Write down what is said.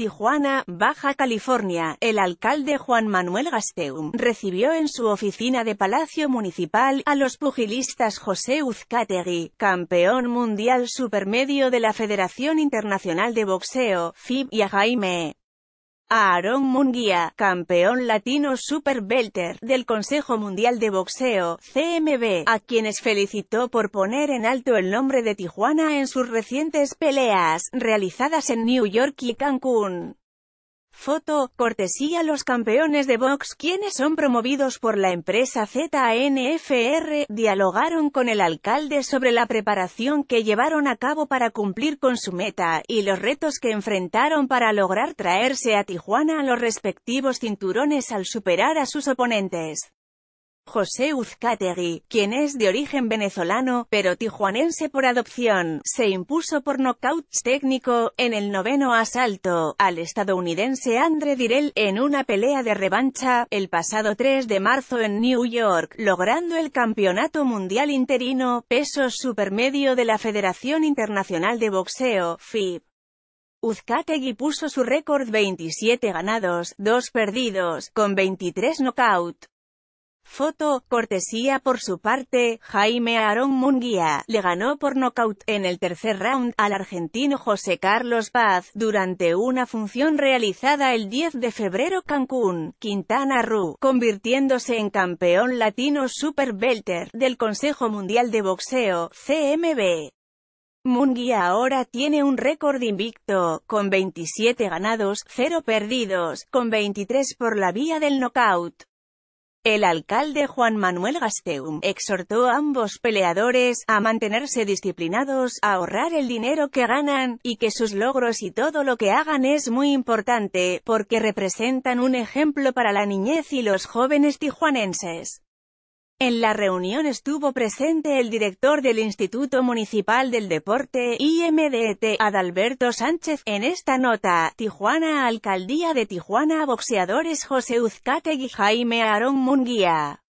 Tijuana, Baja California, el alcalde Juan Manuel Gasteum recibió en su oficina de Palacio Municipal a los pugilistas José Uzcategui, campeón mundial supermedio de la Federación Internacional de Boxeo, FIB, y a Jaime Aaron Munguía, campeón latino superbelter, del Consejo Mundial de Boxeo, CMB, a quienes felicitó por poner en alto el nombre de Tijuana en sus recientes peleas, realizadas en New York y Cancún. Foto, cortesía los campeones de box quienes son promovidos por la empresa ZANFR, dialogaron con el alcalde sobre la preparación que llevaron a cabo para cumplir con su meta, y los retos que enfrentaron para lograr traerse a Tijuana a los respectivos cinturones al superar a sus oponentes. José Uzcategui, quien es de origen venezolano, pero tijuanense por adopción, se impuso por nocaut técnico, en el noveno asalto, al estadounidense André Direl, en una pelea de revancha, el pasado 3 de marzo en New York, logrando el Campeonato Mundial Interino, peso supermedio de la Federación Internacional de Boxeo, FIB. Uzcategui puso su récord 27 ganados, 2 perdidos, con 23 knockout. Foto, cortesía por su parte, Jaime Aarón Munguía, le ganó por nocaut en el tercer round al argentino José Carlos Paz, durante una función realizada el 10 de febrero Cancún, Quintana Roo, convirtiéndose en campeón latino superbelter, del Consejo Mundial de Boxeo, CMB. Munguía ahora tiene un récord invicto, con 27 ganados, 0 perdidos, con 23 por la vía del nocaut. El alcalde Juan Manuel Gasteum exhortó a ambos peleadores a mantenerse disciplinados, a ahorrar el dinero que ganan, y que sus logros y todo lo que hagan es muy importante, porque representan un ejemplo para la niñez y los jóvenes tijuanenses. En la reunión estuvo presente el director del Instituto Municipal del Deporte, IMDT, Adalberto Sánchez. En esta nota, Tijuana Alcaldía de Tijuana Boxeadores José Uzcate y Jaime Aarón Munguía.